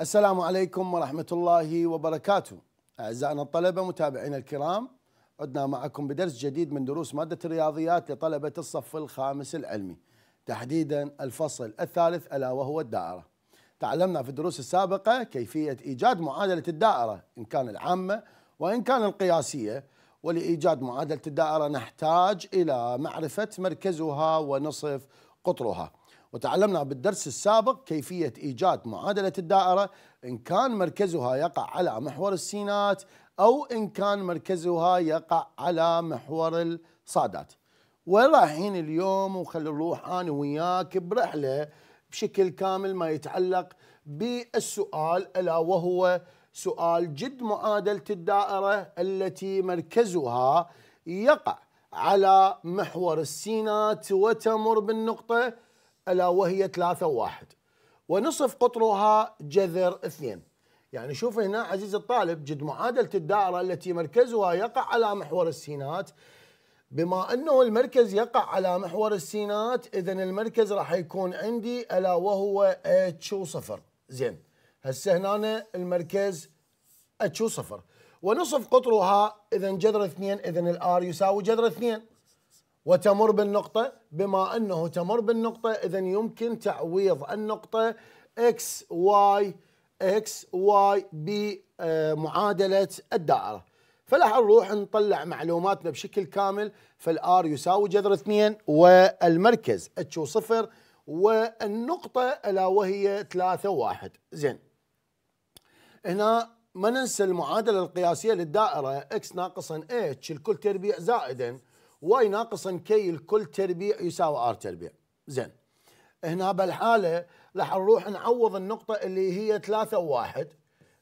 السلام عليكم ورحمة الله وبركاته أعزائنا الطلبة متابعينا الكرام عدنا معكم بدرس جديد من دروس مادة الرياضيات لطلبة الصف الخامس العلمي تحديدا الفصل الثالث ألا وهو الدائرة تعلمنا في الدروس السابقة كيفية إيجاد معادلة الدائرة إن كان العامة وإن كان القياسية ولإيجاد معادلة الدائرة نحتاج إلى معرفة مركزها ونصف قطرها وتعلمنا بالدرس السابق كيفية إيجاد معادلة الدائرة إن كان مركزها يقع على محور السينات أو إن كان مركزها يقع على محور الصادات ورايحين اليوم وخلي نروح أنا وياك برحلة بشكل كامل ما يتعلق بالسؤال ألا وهو سؤال جد معادلة الدائرة التي مركزها يقع على محور السينات وتمر بالنقطة ألا وهي ثلاثة واحد ونصف قطرها جذر اثنين يعني شوف هنا عزيز الطالب جد معادلة الدائرة التي مركزها يقع على محور السينات بما أنه المركز يقع على محور السينات إذا المركز راح يكون عندي ألا وهو h صفر زين هسه هنا المركز h صفر ونصف قطرها إذا جذر اثنين إذا الآر يساوي جذر اثنين وتمر بالنقطة بما أنه تمر بالنقطة إذا يمكن تعويض النقطة x y x y بمعادلة الدائرة فلح نروح نطلع معلوماتنا بشكل كامل فالآر يساوي جذر 2 والمركز اتشو صفر والنقطة ألا وهي 3 1 زين هنا ما ننسى المعادلة القياسية للدائرة x ناقصا h الكل تربيع زائدا واي ناقصا كي الكل تربيع يساوي ار تربيع زين هنا بالحاله راح نروح نعوض النقطه اللي هي 3 و1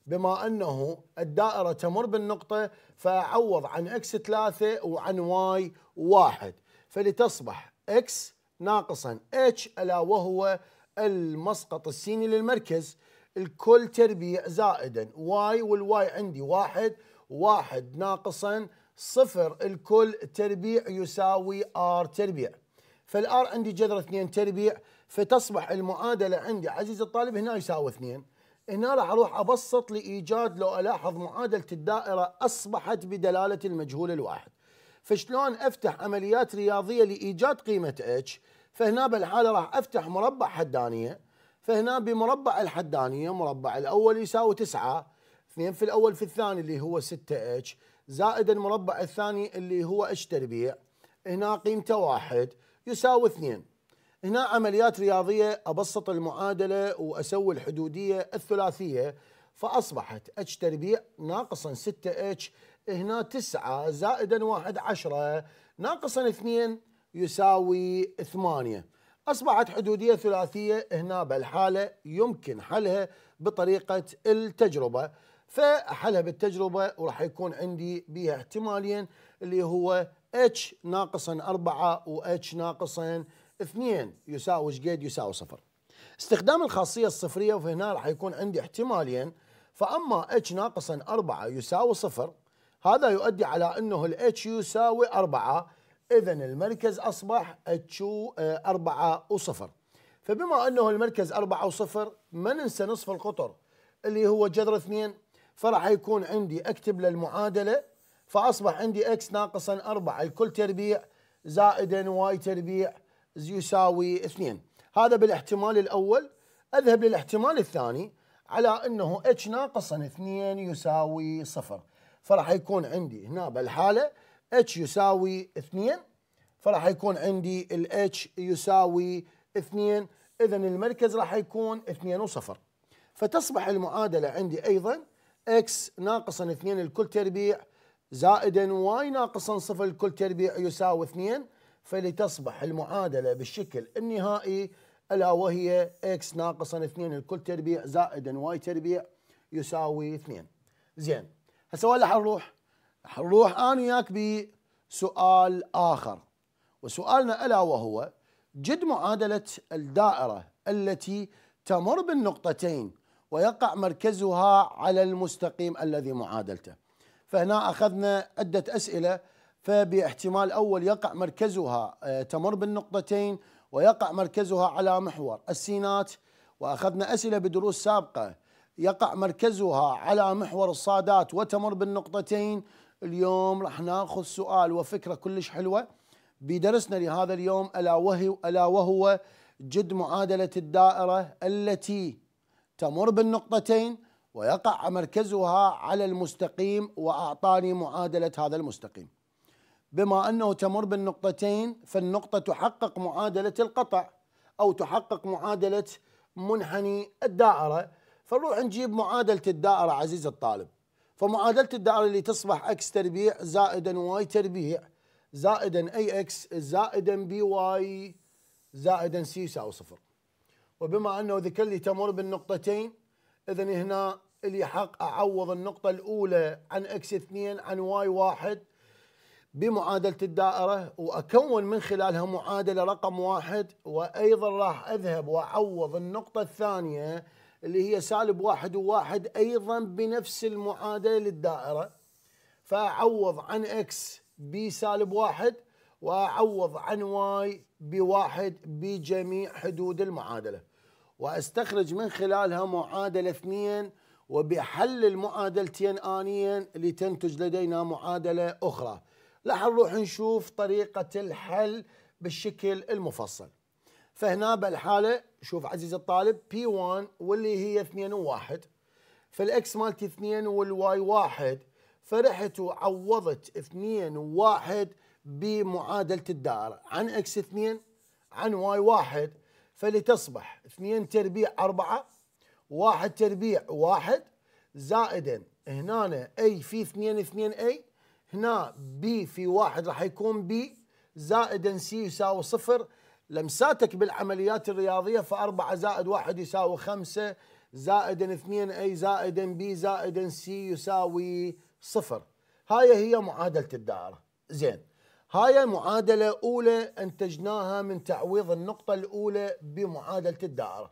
بما انه الدائره تمر بالنقطه فاعوض عن اكس 3 وعن واي 1 فلتصبح اكس ناقصا اتش الا وهو المسقط السيني للمركز الكل تربيع زائدا واي والواي عندي واحد واحد ناقصا صفر الكل تربيع يساوي ار تربيع فالار عندي جذر 2 تربيع فتصبح المعادله عندي عزيزي الطالب هنا يساوي 2 هنا راح اروح ابسط لايجاد لو الاحظ معادله الدائره اصبحت بدلاله المجهول الواحد فشلون افتح عمليات رياضيه لايجاد قيمه اتش فهنا بالحاله راح افتح مربع حدانيه فهنا بمربع الحدانيه مربع الاول يساوي 9 2 في الاول في الثاني اللي هو 6 اتش زائد المربع الثاني اللي هو ايش تربيع هنا قيمته واحد يساوي اثنين هنا عمليات رياضية أبسط المعادلة وأسوي الحدودية الثلاثية فأصبحت اتش تربيع ناقصا 6 اتش هنا 9 زائدا 1 10 ناقصا 2 يساوي 8 أصبحت حدودية ثلاثية هنا بالحالة يمكن حلها بطريقة التجربة فاحلها بالتجربه وراح يكون عندي بها احتمالين اللي هو اتش ناقصا 4 و اتش ناقصا 2 يساوي شقد يساوي صفر. استخدام الخاصيه الصفريه فهنا راح يكون عندي احتمالين فاما اتش ناقصا 4 يساوي صفر هذا يؤدي على انه الاتش يساوي 4 اذا المركز اصبح اتش 4 وصفر. فبما انه المركز 4 وصفر ما ننسى نصف القطر اللي هو جذر 2 فراح يكون عندي اكتب للمعادله فاصبح عندي اكس ناقصا 4 الكل تربيع زائدا واي تربيع يساوي 2 هذا بالاحتمال الاول اذهب للاحتمال الثاني على انه اتش ناقصا 2 يساوي صفر فراح يكون عندي هنا بالحاله اتش يساوي 2 فراح يكون عندي الاتش يساوي 2 اذا المركز راح يكون 2 وصفر فتصبح المعادله عندي ايضا اكس ناقصا 2 الكل تربيع زائدا واي ناقصا صفر الكل تربيع يساوي 2 فلتصبح المعادله بالشكل النهائي الا وهي اكس ناقصا 2 الكل تربيع زائدا واي تربيع يساوي 2 زين هسه وين راح نروح؟ راح نروح انا وياك بسؤال اخر وسؤالنا الا وهو جد معادله الدائره التي تمر بالنقطتين ويقع مركزها على المستقيم الذي معادلته فهنا أخذنا عدة أسئلة فباحتمال أول يقع مركزها آه، تمر بالنقطتين ويقع مركزها على محور السينات وأخذنا أسئلة بدروس سابقة يقع مركزها على محور الصادات وتمر بالنقطتين اليوم راح ناخذ سؤال وفكرة كلش حلوة بدرسنا لهذا اليوم ألا ألا وهو جد معادلة الدائرة التي تمر بالنقطتين ويقع مركزها على المستقيم وأعطاني معادلة هذا المستقيم بما أنه تمر بالنقطتين فالنقطة تحقق معادلة القطع أو تحقق معادلة منحني الدائرة فنروح نجيب معادلة الدائرة عزيز الطالب فمعادلة الدائرة اللي تصبح اكس تربيع زائدا واي تربيع زائدا اي اكس زائدا بي واي زائدا سي يساوي صفر وبما أنه ذكر لي تمر بالنقطتين إذا هنا اللي حق أعوض النقطة الأولى عن إكس 2 عن واي 1 بمعادلة الدائرة وأكون من خلالها معادلة رقم واحد وأيضا راح أذهب وأعوض النقطة الثانية اللي هي سالب واحد وواحد أيضا بنفس المعادلة للدائرة فأعوض عن إكس بسالب واحد وأعوض عن واي بواحد بجميع حدود المعادلة وأستخرج من خلالها معادلة اثنين وبحل المعادلتين آنيا لتنتج لدينا معادلة أخرى راح نروح نشوف طريقة الحل بالشكل المفصل فهنا بالحالة شوف عزيزي الطالب بي 1 واللي هي 2 و1 فالإكس مالتي 2 والواي 1 فرحت وعوضت 2 و1 بمعادله الدائره عن اكس 2 عن واي 1 فلتصبح 2 تربيع 4 1 تربيع 1 زائدا هنا اي في 2 2 اي هنا بي في 1 راح يكون بي زائدا سي يساوي صفر لمساتك بالعمليات الرياضيه ف 4 زائد 1 يساوي 5 زائدا 2 اي زائدا بي زائدا سي يساوي صفر هاي هي معادله الدائره زين هاي معادلة أولى أنتجناها من تعويض النقطة الأولى بمعادلة الدائرة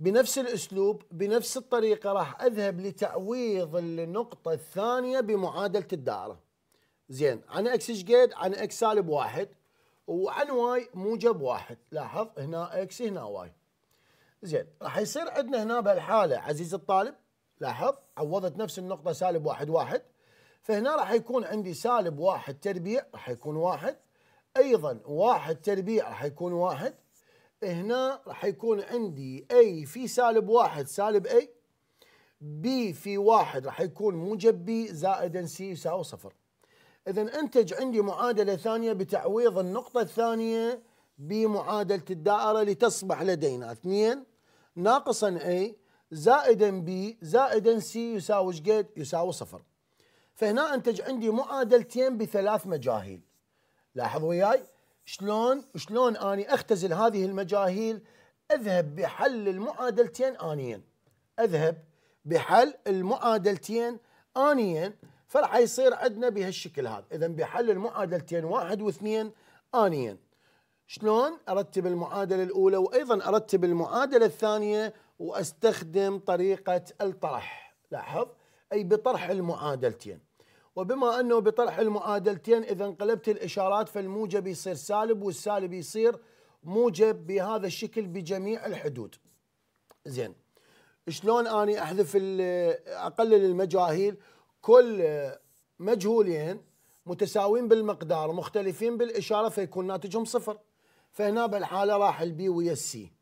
بنفس الأسلوب بنفس الطريقة راح أذهب لتعويض النقطة الثانية بمعادلة الدائرة زين عن اكس ايش قد عن اكس سالب واحد وعن واي موجب واحد لاحظ هنا اكس هنا واي زين راح يصير عندنا هنا بهالحالة عزيزي الطالب لاحظ عوضت نفس النقطة سالب واحد واحد فهنا راح يكون عندي سالب واحد تربيع راح يكون واحد ايضا واحد تربيع راح يكون واحد هنا راح يكون عندي اي في سالب واحد سالب اي بي في واحد راح يكون موجب بي زائدا سي يساوي صفر اذا انتج عندي معادله ثانيه بتعويض النقطه الثانيه بمعادله الدائره لتصبح لدينا 2 ناقصا اي زائدا بي زائدا سي يساوي شقد يساوي صفر فهنا انتج عندي معادلتين بثلاث مجاهيل لاحظ وياي شلون شلون اني اختزل هذه المجاهيل اذهب بحل المعادلتين انيا اذهب بحل المعادلتين انيا فراح يصير عندنا بهالشكل هذا اذا بحل المعادلتين واحد واثنين انيا شلون ارتب المعادله الاولى وايضا ارتب المعادله الثانيه واستخدم طريقه الطرح لاحظ أي بطرح المعادلتين وبما أنه بطرح المعادلتين إذا انقلبت الإشارات فالموجب يصير سالب والسالب يصير موجب بهذا الشكل بجميع الحدود زين شلون أني أحذف أقلل المجاهيل كل مجهولين متساوين بالمقدار مختلفين بالإشارة فيكون ناتجهم صفر فهنا بالحالة راح البي ويا السي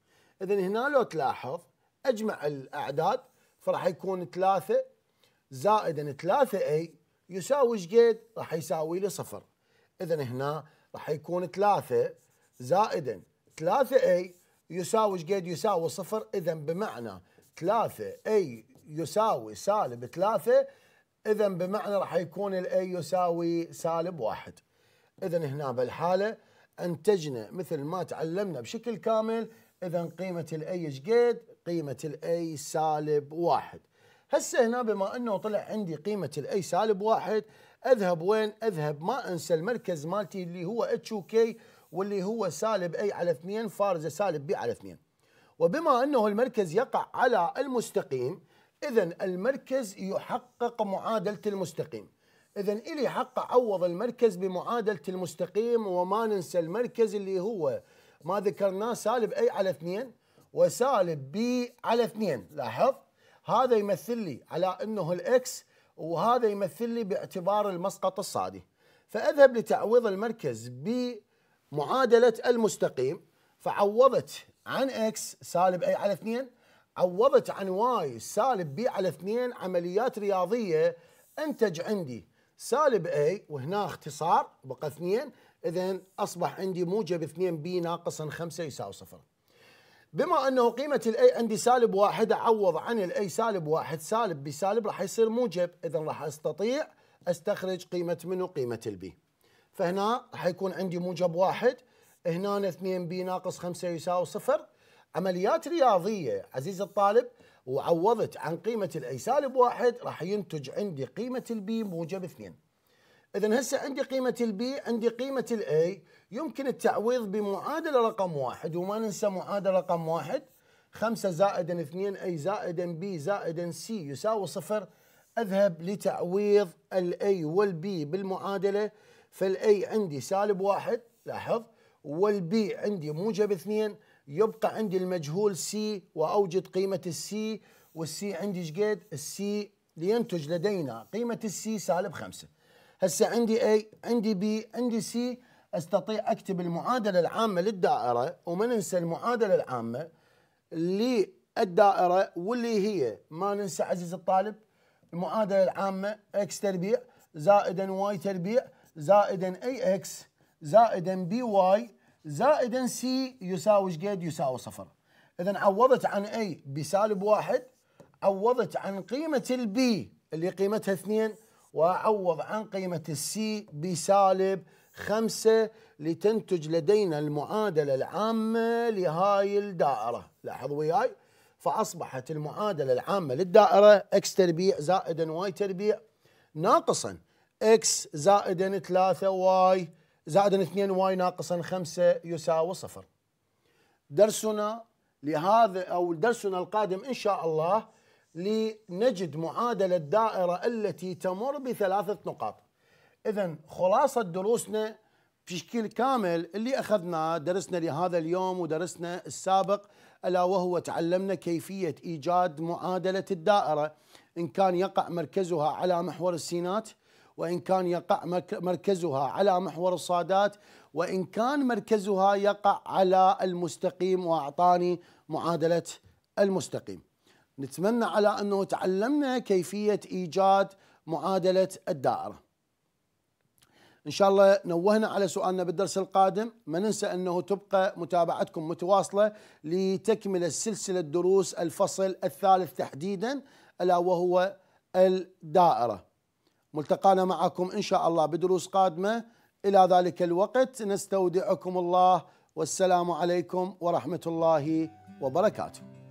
إذا هنا لو تلاحظ أجمع الأعداد فراح يكون ثلاثة زائدا 3 اي يساوي شقد راح يساوي لي صفر اذا هنا راح يكون 3 زائدا 3 اي يساوي شقد يساوي صفر اذا بمعنى 3 اي يساوي سالب 3 اذا بمعنى راح يكون الاي يساوي سالب واحد اذا هنا بالحاله انتجنا مثل ما تعلمنا بشكل كامل اذا قيمه الاي شقد قيمه الاي سالب واحد هسه هنا بما انه طلع عندي قيمه الاي سالب واحد اذهب وين اذهب ما انسى المركز مالتي اللي هو اتش كي واللي هو سالب اي على 2 فارزه سالب بي على 2 وبما انه المركز يقع على المستقيم اذا المركز يحقق معادله المستقيم اذا الي حق اعوض المركز بمعادله المستقيم وما ننسى المركز اللي هو ما ذكرناه سالب اي على 2 وسالب بي على 2 لاحظ هذا يمثل لي على انه الاكس وهذا يمثل لي باعتبار المسقط الصادي فاذهب لتعويض المركز بمعادله المستقيم فعوضت عن اكس سالب اي على 2 عوضت عن واي سالب بي على 2 عمليات رياضيه انتج عندي سالب اي وهنا اختصار بقى 2 اذا اصبح عندي موجب 2 بي ناقص 5 يساوي صفر بما انه قيمه الاي عندي سالب واحد اعوض عن الاي سالب واحد سالب بسالب راح يصير موجب اذا راح استطيع استخرج قيمه منه قيمه البي فهنا راح يكون عندي موجب واحد هنا 2 بي ناقص 5 يساوي صفر عمليات رياضيه عزيزي الطالب وعوضت عن قيمه الاي سالب واحد راح ينتج عندي قيمه البي موجب 2 اذا هسه عندي قيمه البي عندي قيمه الاي يمكن التعويض بمعادلة رقم واحد وما ننسى معادلة رقم واحد خمسة زائد اثنين أي زائد بي زائد سي يساوي صفر أذهب لتعويض الأي والبي بالمعادلة فالأي عندي سالب واحد لاحظ والبي عندي موجب اثنين يبقى عندي المجهول سي وأوجد قيمة السي والسي عندي ايش قد؟ السي لينتج لدينا قيمة السي سالب خمسة هسه عندي أي عندي بي عندي سي استطيع اكتب المعادله العامه للدائره وما ننسى المعادله العامه للدائره واللي هي ما ننسى عزيزي الطالب المعادله العامه اكس تربيع زائدا واي تربيع زائدا اي اكس زائدا بي واي زائدا سي يساوي شقد يساوي صفر اذا عوضت عن اي بسالب واحد عوضت عن قيمه البي اللي قيمتها اثنين واعوض عن قيمه السي بسالب خمسة لتنتج لدينا المعادلة العامة لهاي الدائرة لاحظوا وياي فأصبحت المعادلة العامة للدائرة x تربيع زائد y تربيع ناقصا x زائد 3 y زائد 2 y ناقصا 5 يساوي صفر درسنا لهذا أو درسنا القادم إن شاء الله لنجد معادلة الدائرة التي تمر بثلاثة نقاط اذا خلاصه دروسنا بشكل كامل اللي اخذناه درسنا لهذا اليوم ودرسنا السابق الا وهو تعلمنا كيفيه ايجاد معادله الدائره ان كان يقع مركزها على محور السينات وان كان يقع مركزها على محور الصادات وان كان مركزها يقع على المستقيم واعطاني معادله المستقيم. نتمنى على انه تعلمنا كيفيه ايجاد معادله الدائره. إن شاء الله نوهنا على سؤالنا بالدرس القادم ما ننسى أنه تبقى متابعتكم متواصلة لتكملة سلسلة دروس الفصل الثالث تحديدا ألا وهو الدائرة ملتقانا معكم إن شاء الله بدروس قادمة إلى ذلك الوقت نستودعكم الله والسلام عليكم ورحمة الله وبركاته